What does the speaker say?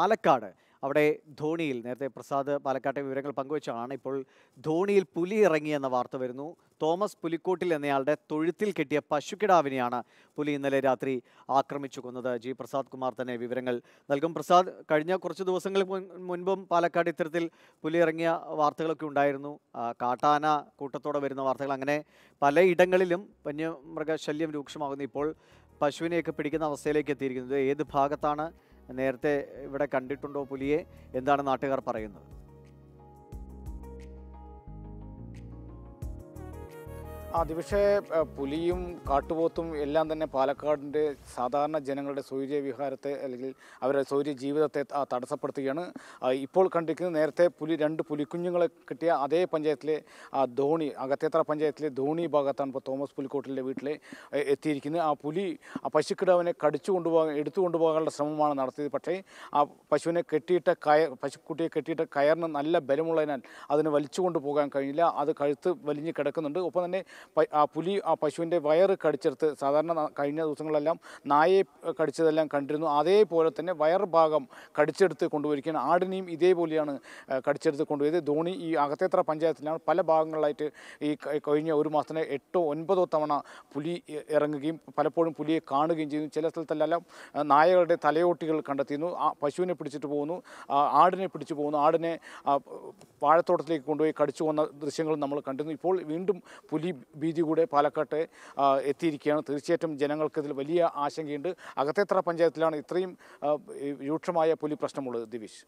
പാലക്കാട് അവിടെ ധോണിയിൽ നേരത്തെ പ്രസാദ് പാലക്കാട്ടെ വിവരങ്ങൾ പങ്കുവച്ചാണ് ഇപ്പോൾ ധോണിയിൽ പുലി ഇറങ്ങി എന്ന വാർത്ത വരുന്നു തോമസ് പുലിക്കോട്ടിൽ എന്നയാളുടെ തൊഴുത്തിൽ കെട്ടിയ പശുക്കിടാവിനെയാണ് പുലി ഇന്നലെ രാത്രി ആക്രമിച്ചു കൊന്നത് ജി പ്രസാദ് കുമാർ തന്നെ വിവരങ്ങൾ നൽകും പ്രസാദ് കഴിഞ്ഞ കുറച്ച് ദിവസങ്ങൾ മുൻപും പാലക്കാട് ഇത്തരത്തിൽ പുലി ഇറങ്ങിയ വാർത്തകളൊക്കെ ഉണ്ടായിരുന്നു കാട്ടാന കൂട്ടത്തോടെ വരുന്ന വാർത്തകൾ അങ്ങനെ പലയിടങ്ങളിലും വന്യമൃഗശല്യം രൂക്ഷമാകുന്നു ഇപ്പോൾ പശുവിനെയൊക്കെ പിടിക്കുന്ന അവസ്ഥയിലേക്ക് എത്തിയിരിക്കുന്നത് ഏത് ഭാഗത്താണ് നേരത്തെ ഇവിടെ കണ്ടിട്ടുണ്ടോ പുലിയെ എന്താണ് നാട്ടുകാർ പറയുന്നത് ആ പക്ഷേ പുലിയും കാട്ടുപോത്തും എല്ലാം തന്നെ പാലക്കാടിൻ്റെ സാധാരണ ജനങ്ങളുടെ സൗര്യ വിഹാരത്തെ അല്ലെങ്കിൽ അവരുടെ സൗര്യ ജീവിതത്തെ തടസ്സപ്പെടുത്തുകയാണ് ഇപ്പോൾ കണ്ടിരിക്കുന്നത് നേരത്തെ പുലി രണ്ട് പുലിക്കുഞ്ഞുങ്ങളെ കിട്ടിയ അതേ പഞ്ചായത്തിലെ ആ ധോണി അകത്തേത്ര പഞ്ചായത്തിലെ ധോണി ഭാഗത്താണ് ഇപ്പോൾ തോമസ് പുലിക്കോട്ടിലെ വീട്ടിൽ എത്തിയിരിക്കുന്നത് ആ പുലി ആ പശുക്കിടാവിനെ കടിച്ചു കൊണ്ടുപോകാൻ എടുത്തു കൊണ്ടുപോകാനുള്ള ശ്രമമാണ് നടത്തിയത് പക്ഷേ ആ പശുവിനെ കെട്ടിയിട്ട കയർ പശുക്കുട്ടിയെ കെട്ടിയിട്ട കയറിന് നല്ല ബലമുള്ളതിനാൽ അതിനെ വലിച്ചു കൊണ്ടുപോകാൻ കഴിഞ്ഞില്ല അത് കഴുത്ത് വലിഞ്ഞ് കിടക്കുന്നുണ്ട് ഒപ്പം തന്നെ ആ പുലി ആ പശുവിൻ്റെ വയറ് കടിച്ചെടുത്ത് സാധാരണ കഴിഞ്ഞ ദിവസങ്ങളെല്ലാം നായയെ കടിച്ചതെല്ലാം കണ്ടിരുന്നു അതേപോലെ തന്നെ വയർ ഭാഗം കടിച്ചെടുത്ത് കൊണ്ടുപോയിരിക്കുകയാണ് ആടിനെയും ഇതേപോലെയാണ് കടിച്ചെടുത്ത് കൊണ്ടുപോയത് ധോണി ഈ അകത്തേത്ര പഞ്ചായത്തിലാണ് പല ഭാഗങ്ങളിലായിട്ട് ഈ കഴിഞ്ഞ ഒരു മാസത്തിന് എട്ടോ ഒൻപതോ തവണ പുലി ഇറങ്ങുകയും പലപ്പോഴും പുലിയെ കാണുകയും ചെയ്യുന്നു ചില സ്ഥലത്തെല്ലാം നായകളുടെ തലയോട്ടികൾ കണ്ടെത്തിയിരുന്നു പശുവിനെ പിടിച്ചിട്ട് പോകുന്നു ആടിനെ പിടിച്ചു പോകുന്നു ആടിനെ വാഴത്തോട്ടത്തിലേക്ക് കൊണ്ടുപോയി കടിച്ചു പോകുന്ന ദൃശ്യങ്ങൾ നമ്മൾ കണ്ടിരുന്നു ഇപ്പോൾ വീണ്ടും പുലി ഭീതി കൂടെ പാലക്കാട്ട് എത്തിയിരിക്കുകയാണ് തീർച്ചയായിട്ടും ജനങ്ങൾക്ക് ഇതിൽ വലിയ ആശങ്കയുണ്ട് അകത്തേത്ര പഞ്ചായത്തിലാണ് ഇത്രയും രൂക്ഷമായ പുലി പ്രശ്നമുള്ളത് ദിവിഷ്